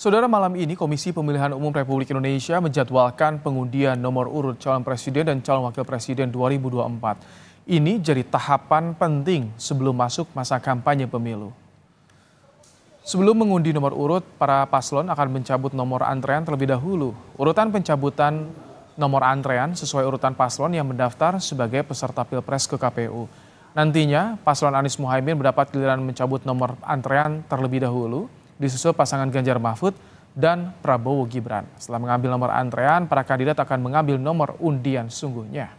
Saudara malam ini Komisi Pemilihan Umum Republik Indonesia menjadwalkan pengundian nomor urut calon presiden dan calon wakil presiden 2024. Ini jadi tahapan penting sebelum masuk masa kampanye pemilu. Sebelum mengundi nomor urut, para paslon akan mencabut nomor antrean terlebih dahulu. Urutan pencabutan nomor antrean sesuai urutan paslon yang mendaftar sebagai peserta Pilpres ke KPU. Nantinya, paslon Anies Muhaimin mendapat giliran mencabut nomor antrean terlebih dahulu disusul pasangan Ganjar Mahfud dan Prabowo Gibran. Setelah mengambil nomor antrean, para kandidat akan mengambil nomor undian sungguhnya.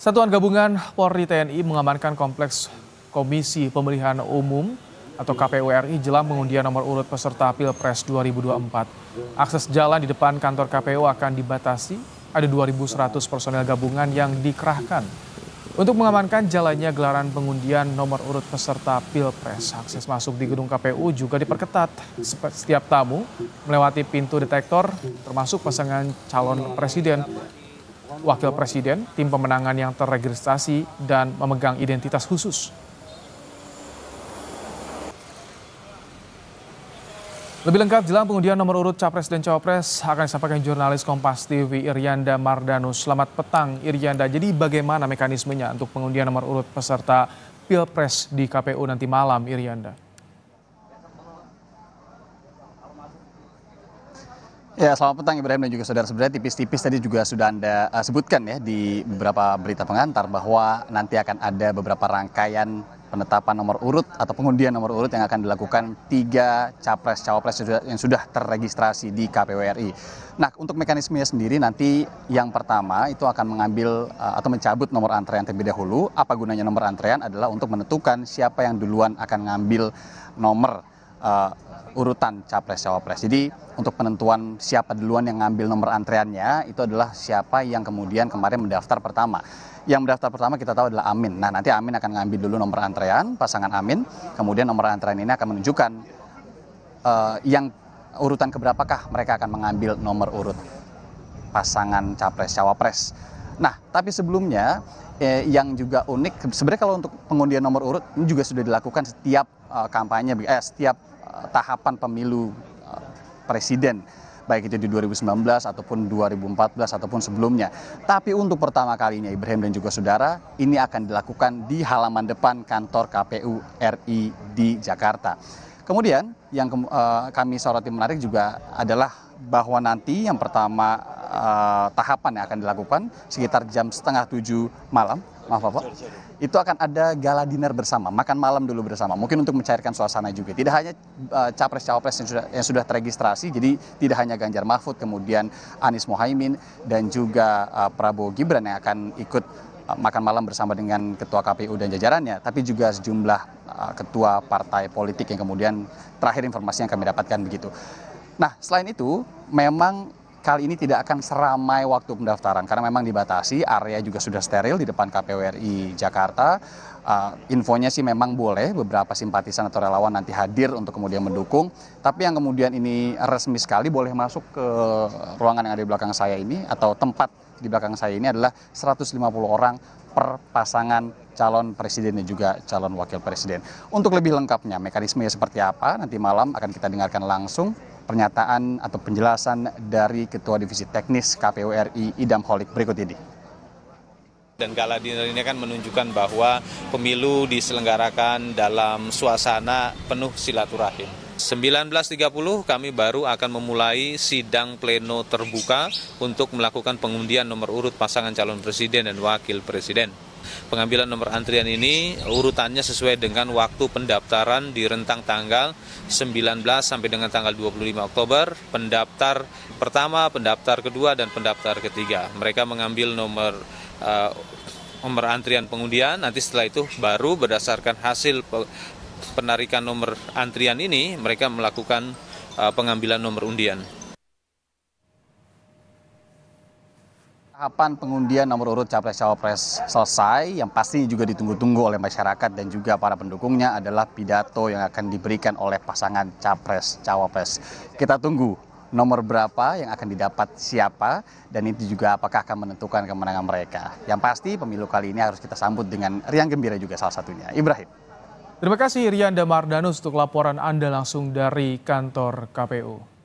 Satuan Gabungan Polri TNI mengamankan kompleks Komisi Pemilihan Umum atau KPU RI jelang pengundian nomor urut peserta Pilpres 2024. Akses jalan di depan kantor KPU akan dibatasi. Ada 2.100 personel gabungan yang dikerahkan untuk mengamankan jalannya gelaran pengundian nomor urut peserta Pilpres, akses masuk di gedung KPU juga diperketat. Setiap tamu melewati pintu detektor, termasuk pasangan calon presiden, wakil presiden, tim pemenangan yang terregistrasi, dan memegang identitas khusus. Lebih lengkap jelang pengundian nomor urut Capres dan Cawapres akan disampaikan jurnalis Kompas TV Irianda Mardanus. Selamat petang Irianda. Jadi bagaimana mekanismenya untuk pengundian nomor urut peserta Pilpres di KPU nanti malam Irianda? Ya, selamat petang Ibrahim dan juga saudara. Sebenarnya tipis-tipis tadi juga sudah Anda uh, sebutkan ya di beberapa berita pengantar bahwa nanti akan ada beberapa rangkaian penetapan nomor urut atau pengundian nomor urut yang akan dilakukan tiga capres cawapres yang sudah terregistrasi di KPU RI. Nah, untuk mekanismenya sendiri nanti yang pertama itu akan mengambil eh, atau mencabut nomor antrean terlebih dahulu. Apa gunanya nomor antrean adalah untuk menentukan siapa yang duluan akan mengambil nomor Eh, urutan capres cawapres. Jadi untuk penentuan siapa duluan yang ngambil nomor antreannya itu adalah siapa yang kemudian kemarin mendaftar pertama. Yang mendaftar pertama kita tahu adalah Amin. Nah nanti Amin akan ngambil dulu nomor antrean pasangan Amin. Kemudian nomor antrean ini akan menunjukkan uh, yang urutan keberapakah mereka akan mengambil nomor urut pasangan capres cawapres. Nah tapi sebelumnya Eh, yang juga unik sebenarnya kalau untuk pengundian nomor urut ini juga sudah dilakukan setiap eh, kampanye eh, setiap eh, tahapan pemilu presiden baik itu di 2019 ataupun 2014 ataupun sebelumnya. Tapi untuk pertama kalinya Ibrahim dan juga saudara, ini akan dilakukan di halaman depan kantor KPU RI di Jakarta. Kemudian yang kami soroti menarik juga adalah bahwa nanti yang pertama Eh, tahapan yang akan dilakukan sekitar jam setengah tujuh malam maaf Bapak. Itu akan ada gala dinner bersama, makan malam dulu bersama. Mungkin untuk mencairkan suasana juga. Tidak hanya eh, capres-cawapres yang sudah yang sudah terregistrasi, jadi tidak hanya Ganjar Mahfud, kemudian Anies Mohaimin dan juga eh, Prabowo Gibran yang akan ikut makan malam bersama dengan ketua KPU dan jajarannya, tapi juga sejumlah ketua partai politik yang kemudian terakhir informasi yang kami dapatkan begitu. Nah, selain itu memang kali ini tidak akan seramai waktu pendaftaran karena memang dibatasi area juga sudah steril di depan KPU RI Jakarta. Uh, infonya sih memang boleh beberapa simpatisan atau relawan nanti hadir untuk kemudian mendukung. Tapi yang kemudian ini resmi sekali boleh masuk ke ruangan yang ada di belakang saya ini atau tempat di belakang saya ini adalah 150 orang per pasangan calon presiden dan juga calon wakil presiden. Untuk lebih lengkapnya mekanismenya seperti apa nanti malam akan kita dengarkan langsung pernyataan atau penjelasan dari Ketua Divisi Teknis KPU RI Idam Holik berikut ini. Dan gala dinner ini kan menunjukkan bahwa pemilu diselenggarakan dalam suasana penuh silaturahim. 19.30 kami baru akan memulai sidang pleno terbuka untuk melakukan pengundian nomor urut pasangan calon presiden dan wakil presiden pengambilan nomor antrian ini urutannya sesuai dengan waktu pendaftaran di rentang tanggal 19 sampai dengan tanggal 25 Oktober, pendaftar pertama, pendaftar kedua, dan pendaftar ketiga. Mereka mengambil nomor uh, nomor antrian pengundian, nanti setelah itu baru berdasarkan hasil penarikan nomor antrian ini, mereka melakukan uh, pengambilan nomor undian. tahapan pengundian nomor urut capres-cawapres selesai, yang pasti juga ditunggu-tunggu oleh masyarakat dan juga para pendukungnya adalah pidato yang akan diberikan oleh pasangan capres-cawapres. Kita tunggu nomor berapa yang akan didapat siapa dan itu juga apakah akan menentukan kemenangan mereka. Yang pasti pemilu kali ini harus kita sambut dengan riang gembira juga salah satunya. Ibrahim. Terima kasih Rian Damardanus untuk laporan Anda langsung dari kantor KPU.